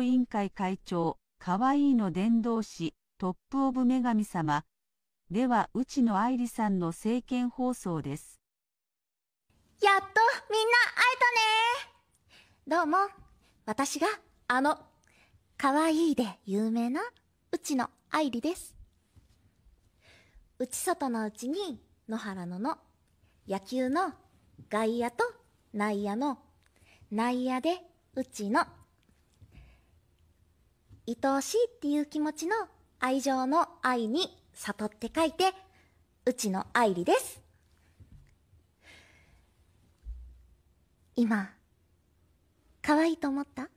委員会会長かわいいの伝道師トップ・オブ・女神様では内野愛理さんの政見放送ですやっとみんな会えたねどうも私があの可愛いで有名なうちの愛理です内外のうちに野原野の野球の外野と内野の内野でうちの愛おしいっていう気持ちの愛情の愛に悟って書いてうちの愛理です今可愛いと思った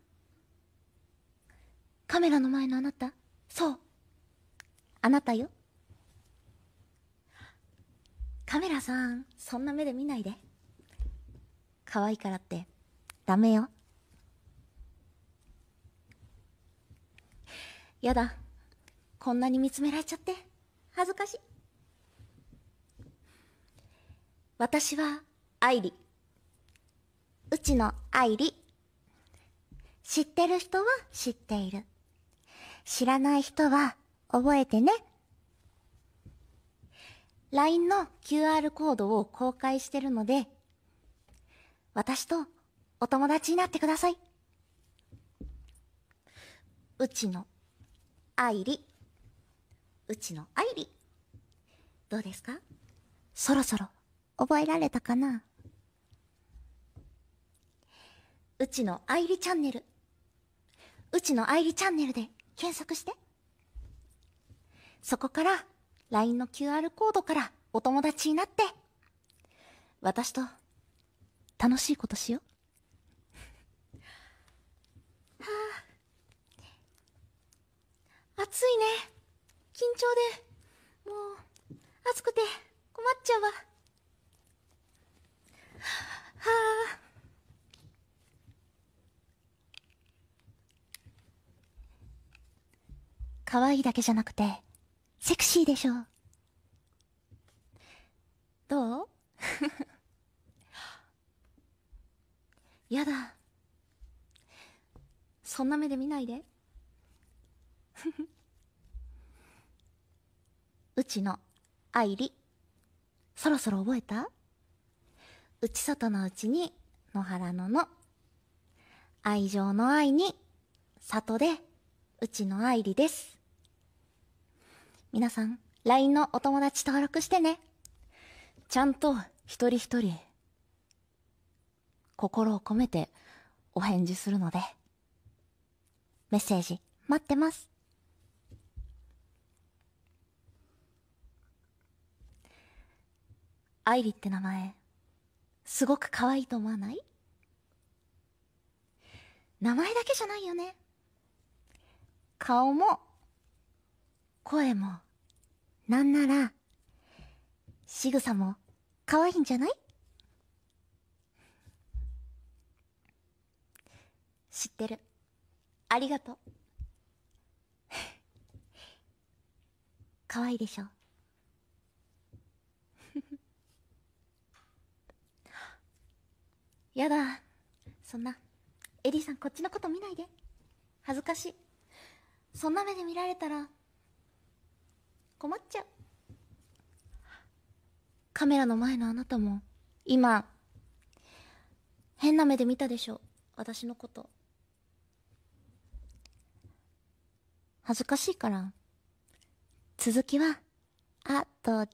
カメラの前のあなたそうあなたよカメラさんそんな目で見ないで可愛いからってダメよやだこんなに見つめられちゃって恥ずかしい私は愛理うちの愛理知ってる人は知っている知らない人は覚えてね。LINE の QR コードを公開してるので、私とお友達になってください。うちの愛理。うちの愛理。どうですかそろそろ覚えられたかなうちの愛理チャンネル。うちの愛理チャンネルで検索して。そこから、LINE の QR コードからお友達になって、私と楽しいことしよう。はあ、暑いね。緊張で、もう、暑くて困っちゃうわ。はあ可愛いだけじゃなくて、セクシーでしょ。どう やだ。そんな目で見ないで。うちの愛理。そろそろ覚えたうち外のうちに、野原のの。愛情の愛に、里で、うちの愛理です。皆さん、LINE のお友達登録してね。ちゃんと一人一人、心を込めてお返事するので、メッセージ待ってます。アイリって名前、すごく可愛いと思わない名前だけじゃないよね。顔も声も、なんなら、仕草も、可愛いんじゃない知ってる。ありがとう。可愛いでしょ。やだ。そんな、エリさんこっちのこと見ないで。恥ずかしい。そんな目で見られたら、困っちゃうカメラの前のあなたも今変な目で見たでしょ私のこと恥ずかしいから続きは後で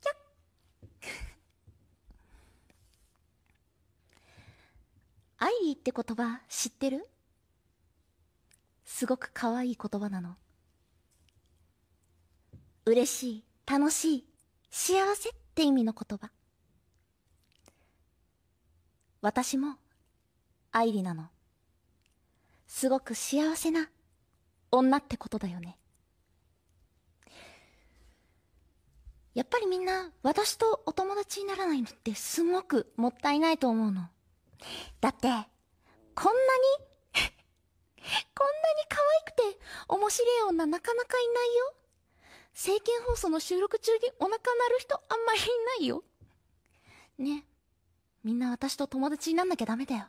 キャッアイリーって言葉知ってるすごく可愛い言葉なの。嬉しい、楽しい、幸せって意味の言葉。私も、愛理なの。すごく幸せな女ってことだよね。やっぱりみんな私とお友達にならないのってすごくもったいないと思うの。だって、こんなに こんなに可愛くて面白い女なかなかいないよ。政見放送の収録中にお腹鳴る人あんまりいないよ。ね。みんな私と友達になんなきゃダメだよ。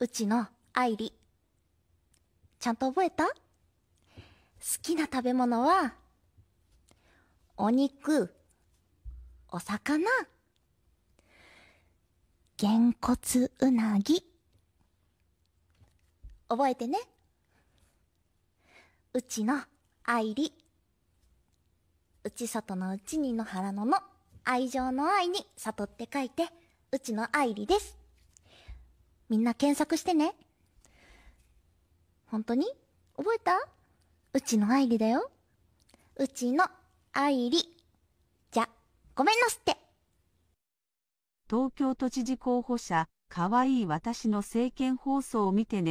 うちの愛理。ちゃんと覚えた好きな食べ物は、お肉、お魚、げんこつうなぎ。覚えてね。うちの愛理。内里の内に野原のの愛情の愛に里って書いて、うちの愛理です。みんな検索してね。本当に覚えたうちの愛理だよ。うちの愛理。じゃ、ごめんなすって。東京都知事候補者、かわいい私の政見放送を見てね。